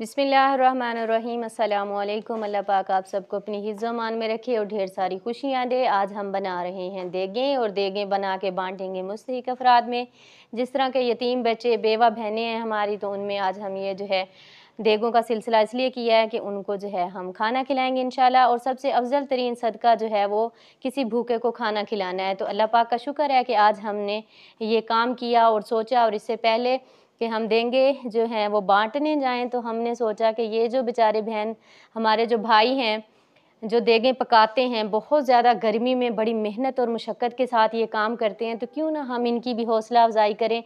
बिसमीम अल्लाम अल्लाह पाक आप सबको अपनी ही जमान में रखे और ढेर सारी खुशियाँ दे आज हम बना रहे हैं देगें और देगें बना के बांटेंगे मुस्तक अफराद में जिस तरह के यतीम बच्चे बेवा बहनें हैं हमारी तो उनमें आज हम ये जो है देगों का सिलसिला इसलिए किया है कि उनको जो है हम खाना खिलाएंगे इंशाल्लाह और सबसे अफजल तरीन सदका जो है वो किसी भूखे को खाना खिलाना है तो अल्लाह पाक का शुक्र है कि आज हमने ये काम किया और सोचा और इससे पहले कि हम देंगे जो हैं वो बांटने जाएं तो हमने सोचा कि ये जो बेचारे बहन हमारे जो भाई हैं जो देगें पकाते हैं बहुत ज़्यादा गर्मी में बड़ी मेहनत और मशक्क़त के साथ ये काम करते हैं तो क्यों ना हम इनकी भी हौसला अफजाई करें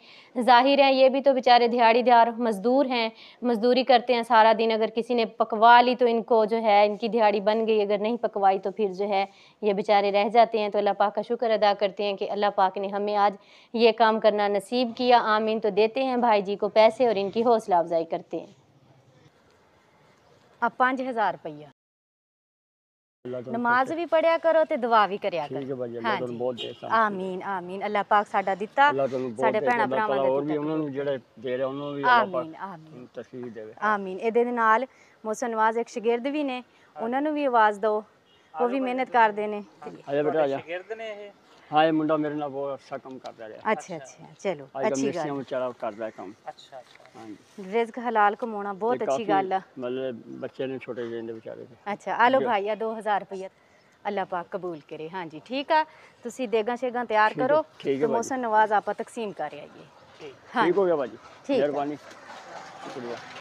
ज़ाहिर है ये भी तो बेचारे दिहाड़ी दार मज़दूर हैं मज़दूरी करते हैं सारा दिन अगर किसी ने पकवा ली तो इनको जो है इनकी दिहाड़ी बन गई अगर नहीं पकवाई तो फिर जो है ये बेचारे रह जाते हैं तो अल्लाह पाक का शुक्र अदा करते हैं कि अल्लाह पाक ने हमें आज ये काम करना नसीब किया आमीन तो देते हैं भाई जी को पैसे और इनकी हौसला अफजाई करते हैं अब पाँच हज़ार रुपया ਨਮਾਜ਼ ਵੀ ਪੜਿਆ ਕਰੋ ਤੇ ਦੁਆ ਵੀ ਕਰਿਆ ਕਰੋ ਠੀਕ ਹੈ ਭਾਈ ਅੱਲਾਹ ਤੁਹਾਨੂੰ ਬਹੁਤ ਦੇ ਸਾਂ ਆਮੀਨ ਆਮੀਨ ਅੱਲਾਹ ਪਾਕ ਸਾਡਾ ਦਿੱਤਾ ਸਾਡੇ ਭੈਣਾ ਭਰਾਵਾਂ ਦਾ ਹੋਰ ਵੀ ਉਹਨਾਂ ਨੂੰ ਜਿਹੜੇ ਦੇ ਰਹੇ ਉਹਨਾਂ ਨੂੰ ਵੀ ਆਮੀਨ ਆਮੀਨ ਤਸ਼ੀਰ ਦੇਵੇ ਆਮੀਨ ਇਹਦੇ ਦੇ ਨਾਲ ਮੋਸਨ ਨਵਾਜ਼ ਇੱਕ ਸ਼ਾਗਿਰਦ ਵੀ ਨੇ ਉਹਨਾਂ ਨੂੰ ਵੀ ਆਵਾਜ਼ ਦਿਓ ਉਹ ਵੀ ਮਿਹਨਤ ਕਰਦੇ ਨੇ ਆ ਜਾ ਬੇਟਾ ਆ ਜਾ ਸ਼ਾਗਿਰਦ ਨੇ ਇਹ हाँ ये मुंडा मेरे ना वो अच्छा कम कर रहा है अच्छा अच्छा, अच्छा। चलो अच्छी गल है चला कर रहा है कम अच्छा अच्छा हाँ रिस्क हलाल कमाना बहुत अच्छी गल है मतलब बच्चे ने छोटे जेंदे बेचारे अच्छा आ लो भाई 2000 रुपए अल्लाह पाक कबूल करे हां जी ठीक है तुसी देगा शेगा तैयार करो तो मौसम नवाज आपा तकसीम कर आइए हाँ ठीक हो गया भाई मेहरबानी शुक्रिया